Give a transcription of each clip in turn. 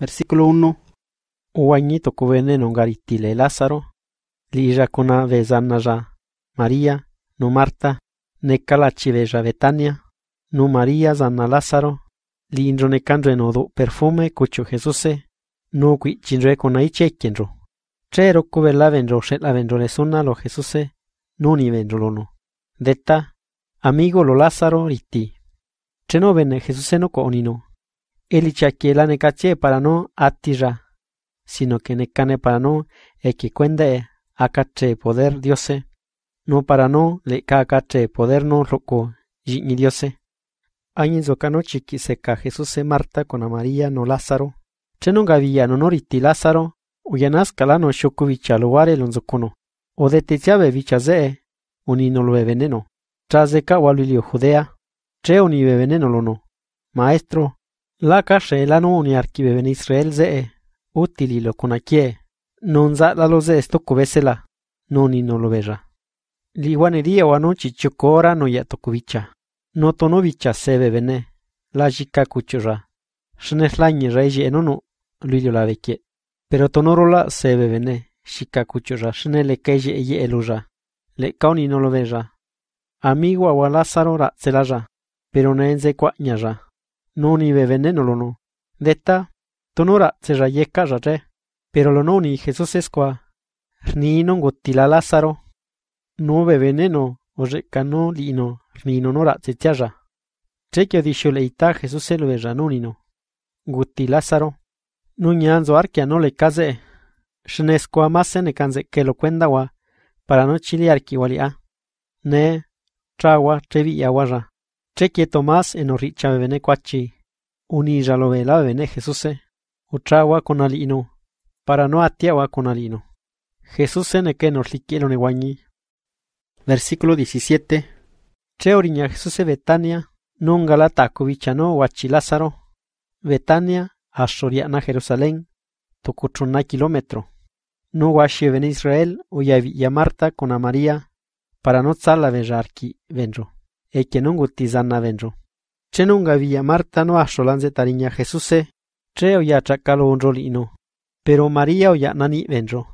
Versículo 1. Uañi non garitile Lázaro, lija cona vezanaya María, no Marta, necalachiveya Betania, no María zana Lázaro, lindro necandre nodo perfume cucho Jesuse no chinre con quienro. Chero cubela vendro la vendro lo Jesús, nuni vendro lono. Deta, amigo lo Lázaro riti. Cheno vene Jesús no coonino para no atira, sino que necane parano a acache poder diose, no para no le cacache poder no loco yigni diose. chiqui chiquiseca Jesús se Marta con María no Lázaro, non Gavilla no noriti Lázaro, uyanascalano shokuvichaluare lonzocono, o detetiabe unino lo veneno, tras de Judea, tre uni veneno lono, maestro, la Laka שאלנו ונערכי בבן ישראל útil utili lo conaquie, non za la los de esto cobesela, non ni no lo verra. Liwanería o anochi chocora no ya tocubicha, no tonovicha se bebene, la chica cuchurra, en reyes e Lui la pero tonorola se bebene, chica cuchura. Le keye e ye eluja. le cauni no lo veja. Amigo agualázaro ra pero no enze ni ve veneno lono. Deta tonora se rayeca pero lo no ni Jesús escua, rnino gotila Lázaro, no ve veneno, o cano lino, no nora se tiarra. que dicho leita Jesús se lo Guti Lázaro, nuñanzo arquia no le case, escoa más ne canse que lo cuendawa, para no chile arquivalia. Ne, tragua trevi aguarra quieto Tomás en orricha bebene cuachi, uniyaloveela bebene Jesús, utrawa con alino, para no atiawa con alino. Jesús en que nos neguañi. Versículo 17. Che oriña Jesús Betania, non galata cubichano huachi Lázaro, Betania, ashoriana Jerusalén, tocuchuna kilómetro. No guachi Israel, uyavi Marta con a María, para no tzala venro ekenungu tizana venru. Chenunga Villa Marta no asholanze tariña Jesús treo ya chacalo unro lino. Pero María ya nani venru.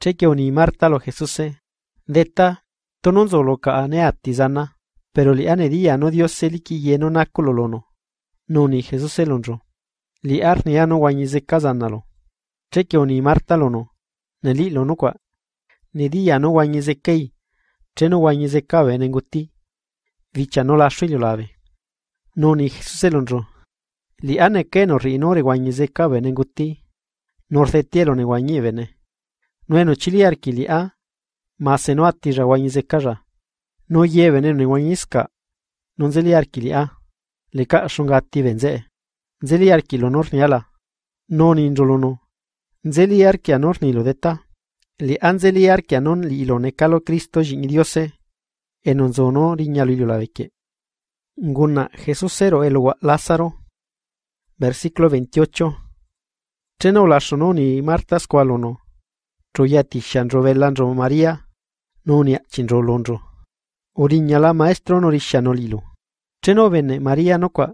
Che que oni Marta lo Jesús e, deta tononzo Loca kaanea tizana. Pero li dia no Dios seliki yeno No Nuni Jesús elonro. Li no no kazanalo. Che que oni Marta lono. Neli lono qua. Ne día no wanyze kei. Che no guañize en nenguti dicha no la suyo lave. el Li ane que no rinore guañize cabe nenguti. no No ne guañivene. Nueno chili arquili a. Mase no atira guañize No lleven Non zeli arquili a. Le ka venze Zeliarquilonor arquilo no ala. Non zeli Zeliarki Nor ni lo deta. Li an non li ilonecalo Cristo jin diose. En no sono rignalillo la vecchia. Jesús cero el Lázaro, versículo 28. la sononi Marta squalono, troiati sciandrovellandro María. nonia cinrolondro. Oriñala maestro no lilo. vene venne Maria no qua,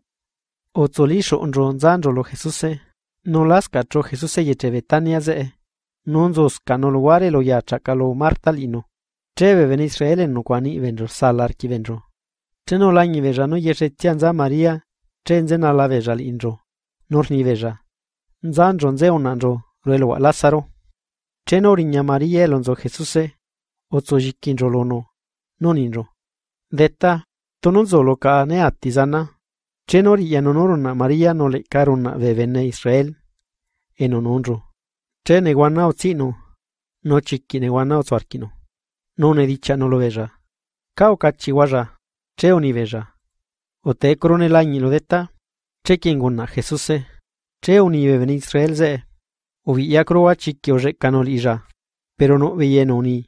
Otoliso onronzandro lo Jesuse, no lasca tro Jesuse yete Betania ze, non lo Yacacalo Martalino. Treve ven Israel no cuani venro salar kivendro. Treno ni veja no yeshe Maria trenze la veja indro. Norni veja. Nzanjo ruelo Lázaro. Treno Maria elonzo Jesuse otso yikinjo lono. Noninjo. Deta tononzo lo ne atizana. Treno riña nonorona Maria no le karona vevene Israel. Enononjo. Trene guana Sino, No chiquine guana non è dicha no lo veja. Cao cheo che veja. O te coronelagni lo detta, che quien Jesús, che ve Israel se, o villa croa se recanol ira, pero no no ni.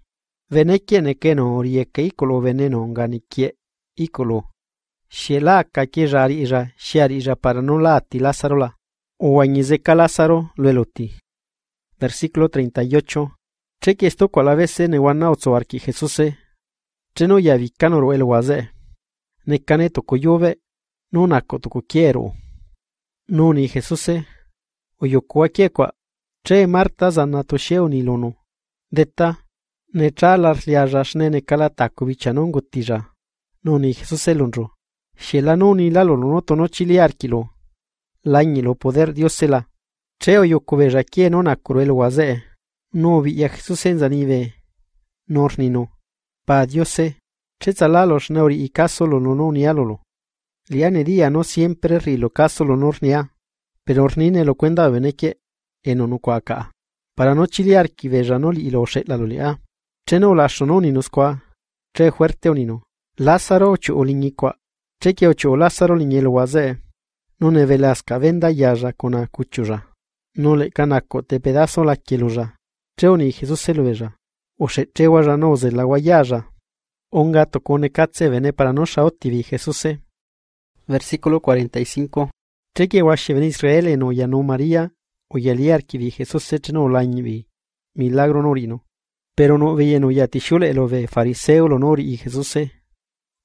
no orie que icolo veneno icolo. ícolo. la kaki rari ira, shiari ira para no la ti Lázaro la, o añizeca Lázaro lueloti. Versículo 38 esto a veces ne Jesús Jesuse. no ya canor el waze. Ne toco coyove no naco toco quiero. Noni O yo kiekua. Che Marta zanatosheo ni lono. Deta, ne chalar liarras ne ne kalataku vichanon gotira. ni Jesús la Shela ni la lono no chiliarkilo. lo poder Dios che Cheo yo quien quién ona cruel guazee novi nive. nornino pa diose los nauri y casolo no liane día no siempre rilo no nornia pero ornine lo cuenta beneque en acá. para no chilear que vejanoli y lo cheno nos qua tre fuerte onino lázaro ocho Che cheque ocho lázaro no ne velasca venda yarra con a cuchura. no le canaco te pedazo la quielura. Cheoni Jesús veja. o chewa nose la un onga tocone katse vene para no shaotivi Jesús Versículo 45. Cheque washi ven Israel ya no María, vi Jesús se cheno vi milagro norino. Pero no ya tishule el ve fariseo lo nori y Jesús se.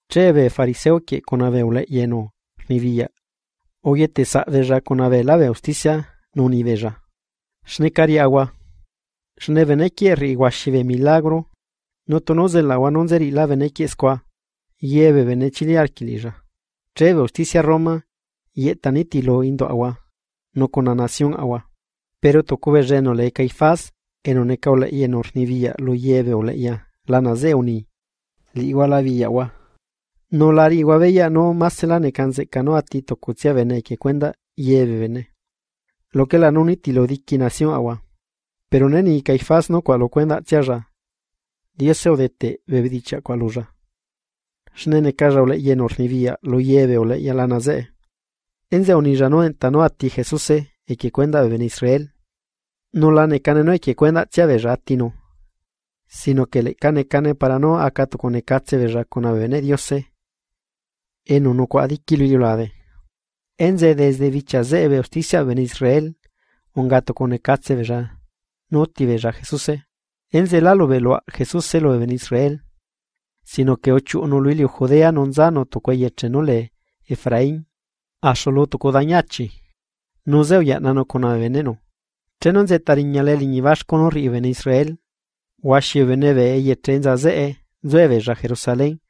Che fariseo que con aveule lleno, ni Oye te sa veja con ave la ve justicia, no ni veja. Shnekari agua. Żneweneki ri Milagro, milagro, no tonos la wanonzer y la veneki esqua, yeve venechili justicia Roma, y lo indo agua, no con la nación agua. Pero tocube reno le y en eno ole y en ornivilla lo lleve ole ya, la naze uni, li iguala villa agua. No la bella no más se la necanse cano a ti tocucia veneki cuenda yeve vene. Lo que la lo nación agua pero no cual cualocuenda tierra. Diez odete dicha cualurra. Shnene carra ole yenor nivia lo lleve ole yalanaze. Enze a ti Jesuse e que cuenda beben Israel. No la cane no e que cuenda no, Sino que le cane cane para no acato con ecatse verra con Dios se. En uno y Enze desde ze be justicia beben Israel. Un gato con ecatse no tiverá Jesús, eh. lo velo, Jesús se lo en Israel, sino que ocho uno non Judea nonzano y trenole Efraín, solo tocó dañachi, no zeo ya nano con veneno, trenon ze tariñale liñivash con en Israel, washi veneve e eh. trenza zee, zueverra Jerusalén,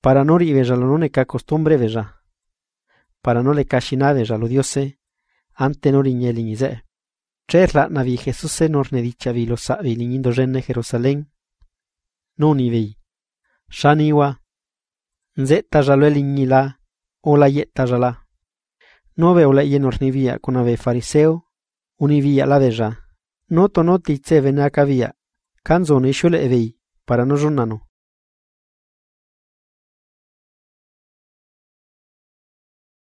para no veja lo noneca costumbre veja, para no le cachina veja lo diose, eh. ante no riñelin navi Jesús senor ne dicha vi los vi niñindo renne Jerusalén. Nuni vi. Shaniwa. Nzeta jalueli Ola yeta jala. No veo la yen ornivia con ave fariseo. Univia la veja. No tonoti tse venacavia. Canzone shule veí, e, Para no